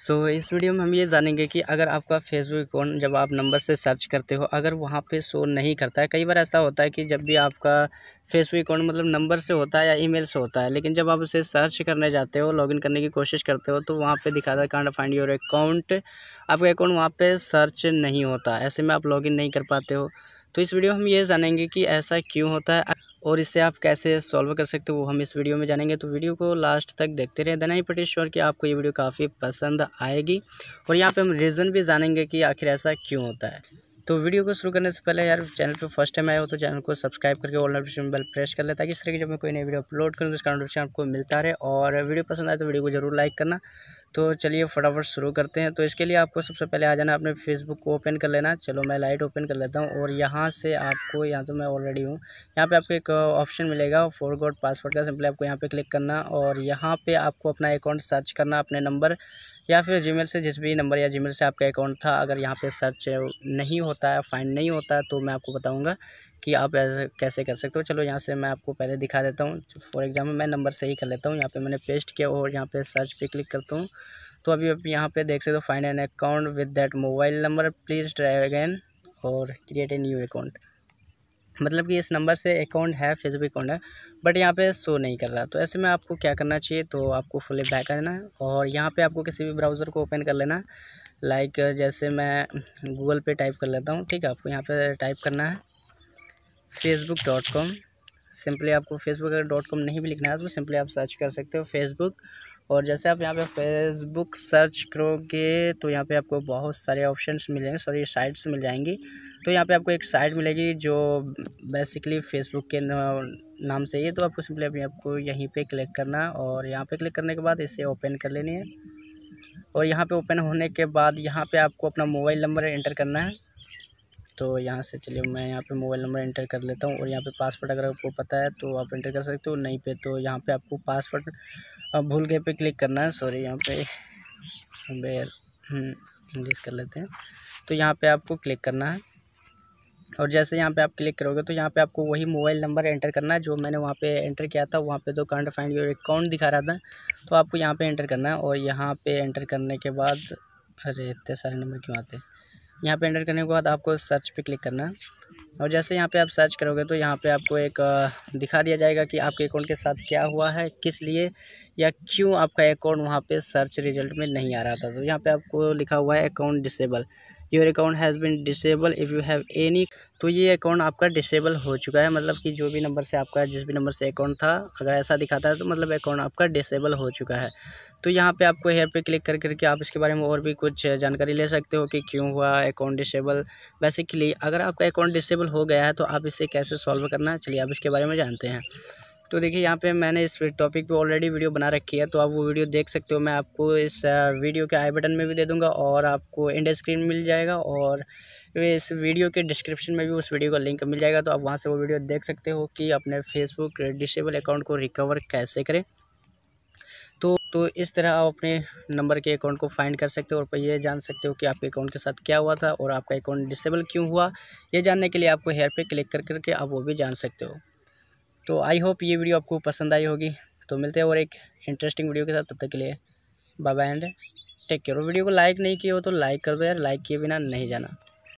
सो so, इस video में हम ये जानेंगे कि अगर आपका फेसबुक अकाउंट जब आप नंबर से सर्च करते हो अगर वहाँ पे शो नहीं करता है कई बार ऐसा होता है कि जब भी आपका फेसबुक अकाउंट मतलब नंबर से होता है या ईमेल से होता है लेकिन जब आप उसे सर्च करने जाते हो लॉगिन करने की कोशिश करते हो तो वहाँ पे दिखाता है कांड फाइंड योर अकाउंट आपका अकाउंट वहाँ पर सर्च नहीं होता ऐसे में आप लॉगिन नहीं कर पाते हो तो इस वीडियो में हम ये जानेंगे कि ऐसा क्यों होता है और इसे आप कैसे सॉल्व कर सकते हो वो हम इस वीडियो में जानेंगे तो वीडियो को लास्ट तक देखते रहे देन ही पटी श्योर कि आपको ये वीडियो काफ़ी पसंद आएगी और यहाँ पे हम रीज़न भी जानेंगे कि आखिर ऐसा क्यों होता है तो वीडियो को शुरू करने से पहले यार चैनल पे फर्स्ट टाइम आए हो तो चैनल को सब्सक्राइब करके ऑल नोटिफिकेशन बेल प्रेस कर ले ताकि इस तरह की जब मैं कोई नई वीडियो अपलोड करूँ तो उसका नोटिफिकेशन आपको मिलता रहे और वीडियो पसंद आए तो वीडियो को जरूर लाइक करना तो चलिए फटाफट शुरू करते हैं तो इसके लिए आपको सबसे पहले आ जाना अपने फेसबुक को ओपन कर लेना चलो मैं लाइट ओपन कर लेता हूँ और यहाँ से आपको यहाँ तो मैं ऑलरेडी हूँ यहाँ पे आपको एक ऑप्शन मिलेगा फोर पासवर्ड का सिंपली आपको यहाँ पे क्लिक करना और यहाँ पे आपको अपना अकाउंट सर्च करना अपने नंबर या फिर जीमेल से जिस भी नंबर या जी से आपका अकाउंट था अगर यहाँ पर सर्च नहीं होता है फाइंड नहीं होता है तो मैं आपको बताऊँगा कि आप ऐसे कैसे कर सकते हो चलो यहाँ से मैं आपको पहले दिखा देता हूँ फॉर एग्ज़ाम्पल मैं नंबर से ही कर लेता हूँ यहाँ पे मैंने पेस्ट किया और यहाँ पे सर्च पे क्लिक करता हूँ तो अभी आप यहाँ पे देख सकते हो find an account with that mobile number please try again और क्रिएट ए न्यू अकाउंट मतलब कि इस नंबर से अकाउंट है फेसबुक अकाउंट है बट यहाँ पे शो नहीं कर रहा तो ऐसे में आपको क्या करना चाहिए तो आपको फुल बैक आना है और यहाँ पे आपको किसी भी ब्राउज़र को ओपन कर लेना लाइक जैसे मैं गूगल पे टाइप कर लेता हूँ ठीक है आपको यहाँ पे टाइप करना है फेसबुक डॉट कॉम सिंपली आपको फेसबुक अगर डॉट कॉम नहीं भी लिखना है तो सिंपली आप सर्च कर सकते हो फेसबुक और जैसे आप यहाँ पे फेसबुक सर्च करोगे तो यहाँ पे आपको बहुत सारे ऑप्शंस मिलेंगे सॉरी साइट्स मिल जाएंगी तो यहाँ पे आपको एक साइट मिलेगी जो बेसिकली फेसबुक के नाम से ही तो आपको सिंपली अपने आपको यहीं पे क्लिक करना और यहाँ पे क्लिक करने के बाद इसे ओपन कर लेनी है और यहाँ पे ओपन होने के बाद यहाँ पे आपको अपना मोबाइल नंबर एंटर करना है तो यहाँ से चलिए मैं यहाँ पे मोबाइल नंबर एंटर कर लेता हूँ और यहाँ पे पासवर्ड अगर आपको पता है तो आप एंटर कर सकते हो नहीं पे तो यहाँ पे आपको पासवर्ड आप भूल गए पे क्लिक करना है सॉरी यहाँ पे बेर इंग्लिश हम्म, कर लेते हैं तो यहाँ पे आपको क्लिक करना है और जैसे यहाँ पे आप क्लिक करोगे तो यहाँ पे आपको वही मोबाइल नंबर एंटर करना है जो मैंने वहाँ पे एंटर किया था वहाँ पे तो कांट फाइंड योर अकाउंट दिखा रहा था तो आपको यहाँ पे एंटर करना है और यहाँ पे एंटर करने के बाद अरे इतने सारे नंबर क्यों आते हैं यहाँ पे एंटर करने के बाद आपको सर्च पे क्लिक करना है और जैसे यहाँ पे आप सर्च करोगे तो यहाँ पे आपको एक दिखा दिया जाएगा कि आपके अकाउंट के साथ क्या हुआ है किस लिए या क्यों आपका अकाउंट वहाँ पे सर्च रिजल्ट में नहीं आ रहा था तो यहाँ पे आपको लिखा हुआ है account disable your account has been disable if you have any तो ये अकाउंट आपका डिसेबल हो चुका है मतलब कि जो भी नंबर से आपका जिस भी नंबर से अकाउंट था अगर ऐसा दिखाता है तो मतलब अकाउंट आपका डिसेबल हो चुका है तो यहाँ पे आपको हेयर पे क्लिक कर करके आप इसके बारे में और भी कुछ जानकारी ले सकते हो कि क्यों हुआ अकाउंट डिसेबल बेसिकली अगर आपका अकाउंट डिसेबल हो गया है तो आप इसे कैसे सॉल्व करना चलिए आप इसके बारे में जानते हैं तो देखिए यहाँ पे मैंने इस टॉपिक पे ऑलरेडी वीडियो बना रखी है तो आप वो वीडियो देख सकते हो मैं आपको इस वीडियो के आई बटन में भी दे दूँगा और आपको इंड स्क्रीन मिल जाएगा और इस वीडियो के डिस्क्रिप्शन में भी उस वीडियो का लिंक मिल जाएगा तो आप वहाँ से वो वीडियो देख सकते हो कि अपने फेसबुक डिसेबल अकाउंट को रिकवर कैसे करें तो तो इस तरह आप अपने नंबर के अकाउंट को फाइंड कर सकते हो और ये जान सकते हो कि आपके अकाउंट के साथ क्या हुआ था और आपका अकाउंट डिसेबल क्यों हुआ ये जानने के लिए आपको हेयर पे क्लिक कर करके आप वो भी जान सकते हो तो आई होप ये वीडियो आपको पसंद आई होगी तो मिलते हैं और एक इंटरेस्टिंग वीडियो के साथ तब तक के लिए bye and take care video को लाइक नहीं किया हो तो लाइक कर दो यार लाइक किए बिना नहीं जाना